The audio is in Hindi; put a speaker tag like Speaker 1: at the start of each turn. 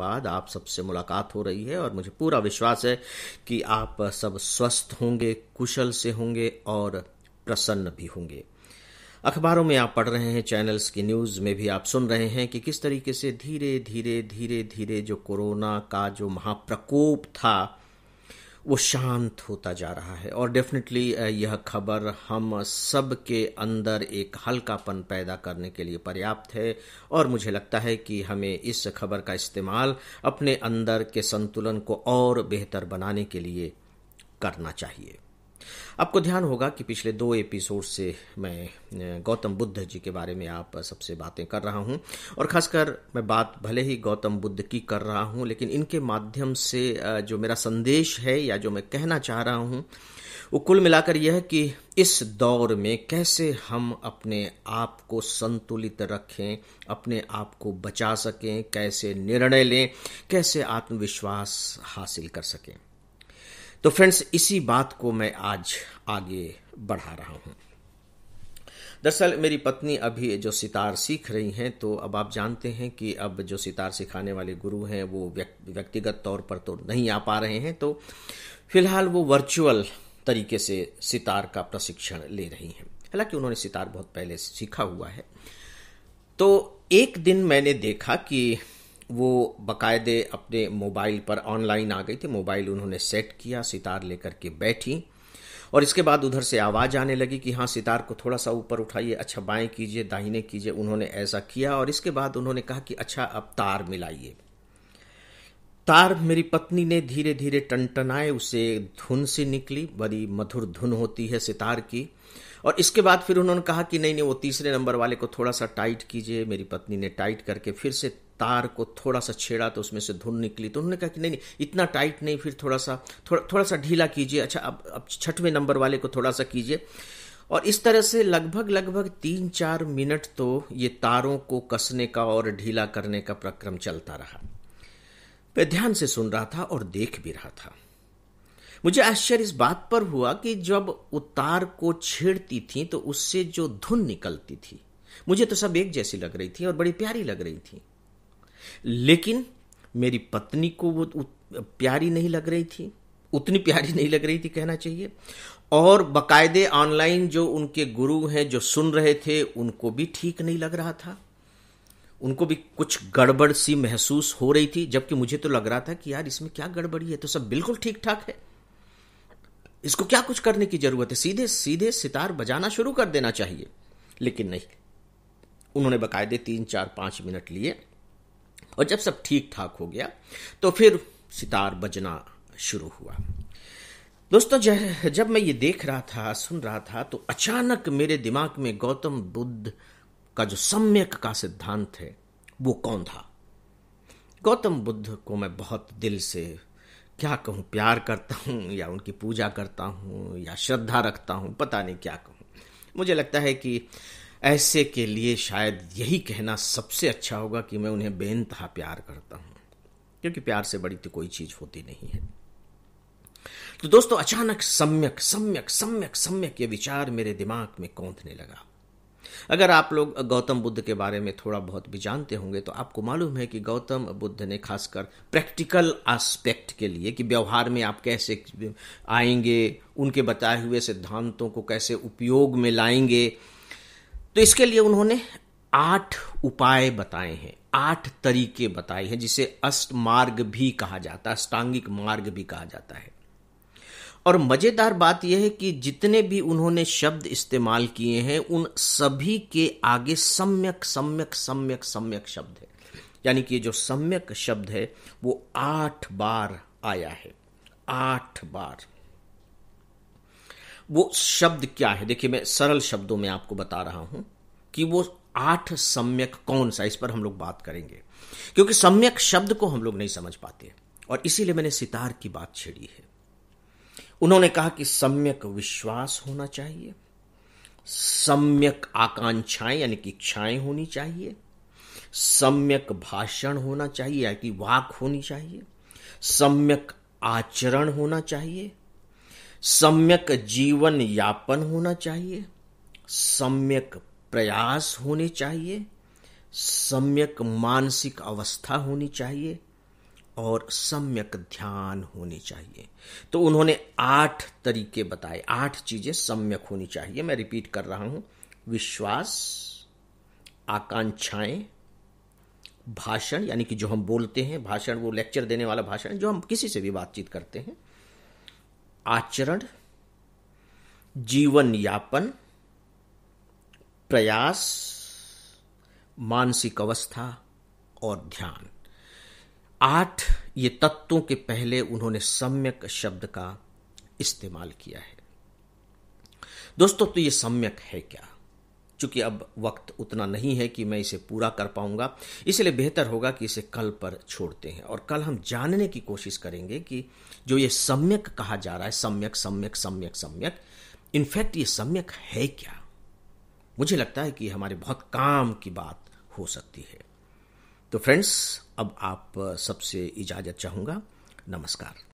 Speaker 1: बाद आप सबसे मुलाकात हो रही है और मुझे पूरा विश्वास है कि आप सब स्वस्थ होंगे कुशल से होंगे और प्रसन्न भी होंगे अखबारों में आप पढ़ रहे हैं चैनल्स की न्यूज़ में भी आप सुन रहे हैं कि किस तरीके से धीरे धीरे धीरे धीरे जो कोरोना का जो महाप्रकोप था वो शांत होता जा रहा है और डेफिनेटली यह खबर हम सब के अंदर एक हल्कापन पैदा करने के लिए पर्याप्त है और मुझे लगता है कि हमें इस खबर का इस्तेमाल अपने अंदर के संतुलन को और बेहतर बनाने के लिए करना चाहिए आपको ध्यान होगा कि पिछले दो एपिसोड से मैं गौतम बुद्ध जी के बारे में आप सबसे बातें कर रहा हूं और खासकर मैं बात भले ही गौतम बुद्ध की कर रहा हूं लेकिन इनके माध्यम से जो मेरा संदेश है या जो मैं कहना चाह रहा हूं वो कुल मिलाकर यह है कि इस दौर में कैसे हम अपने आप को संतुलित रखें अपने आप को बचा सकें कैसे निर्णय लें कैसे आत्मविश्वास हासिल कर सकें तो फ्रेंड्स इसी बात को मैं आज आगे बढ़ा रहा हूँ दरअसल मेरी पत्नी अभी जो सितार सीख रही हैं तो अब आप जानते हैं कि अब जो सितार सिखाने वाले गुरु हैं वो व्यक्तिगत तौर पर तो नहीं आ पा रहे हैं तो फिलहाल वो वर्चुअल तरीके से सितार का प्रशिक्षण ले रही हैं हालांकि उन्होंने सितार बहुत पहले सीखा हुआ है तो एक दिन मैंने देखा कि वो बकायदे अपने मोबाइल पर ऑनलाइन आ गई थी मोबाइल उन्होंने सेट किया सितार लेकर के बैठी और इसके बाद उधर से आवाज़ आने लगी कि हाँ सितार को थोड़ा सा ऊपर उठाइए अच्छा बाएं कीजिए दाहिने कीजिए उन्होंने ऐसा किया और इसके बाद उन्होंने कहा कि अच्छा अब तार मिलाइए तार मेरी पत्नी ने धीरे धीरे टनटनाए उसे धुन सी निकली बड़ी मधुर धुन होती है सितार की और इसके बाद फिर उन्होंने कहा कि नहीं नहीं वो तीसरे नंबर वाले को थोड़ा सा टाइट कीजिए मेरी पत्नी ने टाइट करके फिर से तार को थोड़ा सा छेड़ा तो उसमें से धुन निकली तो उन्होंने कहा कि नहीं नहीं इतना टाइट नहीं फिर थोड़ा सा थोड़ा थोड़ा सा ढीला कीजिए अच्छा अब अब छठवें नंबर वाले को थोड़ा सा कीजिए और इस तरह से लगभग लगभग तीन चार मिनट तो ये तारों को कसने का और ढीला करने का प्रक्रम चलता रहा मैं ध्यान से सुन रहा था और देख भी रहा था मुझे आश्चर्य इस बात पर हुआ कि जब उतार को छेड़ती थी तो उससे जो धुन निकलती थी मुझे तो सब एक जैसी लग रही थी और बड़ी प्यारी लग रही थी लेकिन मेरी पत्नी को वो प्यारी नहीं लग रही थी उतनी प्यारी नहीं लग रही थी कहना चाहिए और बकायदे ऑनलाइन जो उनके गुरु हैं जो सुन रहे थे उनको भी ठीक नहीं लग रहा था उनको भी कुछ गड़बड़ सी महसूस हो रही थी जबकि मुझे तो लग रहा था कि यार इसमें क्या गड़बड़ी है तो सब बिल्कुल ठीक ठाक है इसको क्या कुछ करने की जरूरत है सीधे सीधे सितार बजाना शुरू कर देना चाहिए लेकिन नहीं उन्होंने बकायदे तीन चार पांच मिनट लिए और जब सब ठीक ठाक हो गया तो फिर सितार बजना शुरू हुआ दोस्तों जब मैं ये देख रहा था सुन रहा था तो अचानक मेरे दिमाग में गौतम बुद्ध का जो सम्यक का सिद्धांत है वो कौन था गौतम बुद्ध को मैं बहुत दिल से क्या कहूँ प्यार करता हूँ या उनकी पूजा करता हूँ या श्रद्धा रखता हूँ पता नहीं क्या कहूँ मुझे लगता है कि ऐसे के लिए शायद यही कहना सबसे अच्छा होगा कि मैं उन्हें बेनतहा प्यार करता हूँ क्योंकि प्यार से बड़ी तो कोई चीज़ होती नहीं है तो दोस्तों अचानक सम्यक सम्यक सम्यक सम्यक ये विचार मेरे दिमाग में कौंधने लगा अगर आप लोग गौतम बुद्ध के बारे में थोड़ा बहुत भी जानते होंगे तो आपको मालूम है कि गौतम बुद्ध ने खासकर प्रैक्टिकल आस्पेक्ट के लिए कि व्यवहार में आप कैसे आएंगे उनके बताए हुए सिद्धांतों को कैसे उपयोग में लाएंगे तो इसके लिए उन्होंने आठ उपाय बताए हैं आठ तरीके बताए हैं जिसे अष्ट मार्ग भी कहा जाता है अष्टांगिक मार्ग भी कहा जाता है और मज़ेदार बात यह है कि जितने भी उन्होंने शब्द इस्तेमाल किए हैं उन सभी के आगे सम्यक सम्यक सम्यक सम्यक शब्द है यानी कि जो सम्यक शब्द है वो आठ बार आया है आठ बार वो शब्द क्या है देखिए मैं सरल शब्दों में आपको बता रहा हूं कि वो आठ सम्यक कौन सा इस पर हम लोग बात करेंगे क्योंकि सम्यक शब्द को हम लोग नहीं समझ पाते और इसीलिए मैंने सितार की बात छेड़ी है उन्होंने कहा कि सम्यक विश्वास होना चाहिए सम्यक आकांक्षाएं यानी कि इच्छाएं होनी चाहिए सम्यक भाषण होना चाहिए यानी कि वाक होनी चाहिए सम्यक आचरण होना चाहिए सम्यक जीवन यापन होना चाहिए सम्यक प्रयास होने चाहिए सम्यक मानसिक अवस्था होनी चाहिए और सम्यक ध्यान होनी चाहिए तो उन्होंने आठ तरीके बताए आठ चीजें सम्यक होनी चाहिए मैं रिपीट कर रहा हूं विश्वास आकांक्षाएं भाषण यानी कि जो हम बोलते हैं भाषण वो लेक्चर देने वाला भाषण जो हम किसी से भी बातचीत करते हैं आचरण जीवन यापन प्रयास मानसिक अवस्था और ध्यान आठ ये तत्वों के पहले उन्होंने सम्यक शब्द का इस्तेमाल किया है दोस्तों तो ये सम्यक है क्या चूंकि अब वक्त उतना नहीं है कि मैं इसे पूरा कर पाऊंगा इसलिए बेहतर होगा कि इसे कल पर छोड़ते हैं और कल हम जानने की कोशिश करेंगे कि जो ये सम्यक कहा जा रहा है सम्यक सम्यक सम्यक सम्यक इनफैक्ट ये सम्यक है क्या मुझे लगता है कि हमारे बहुत काम की बात हो सकती है तो फ्रेंड्स अब आप सबसे इजाजत चाहूंगा नमस्कार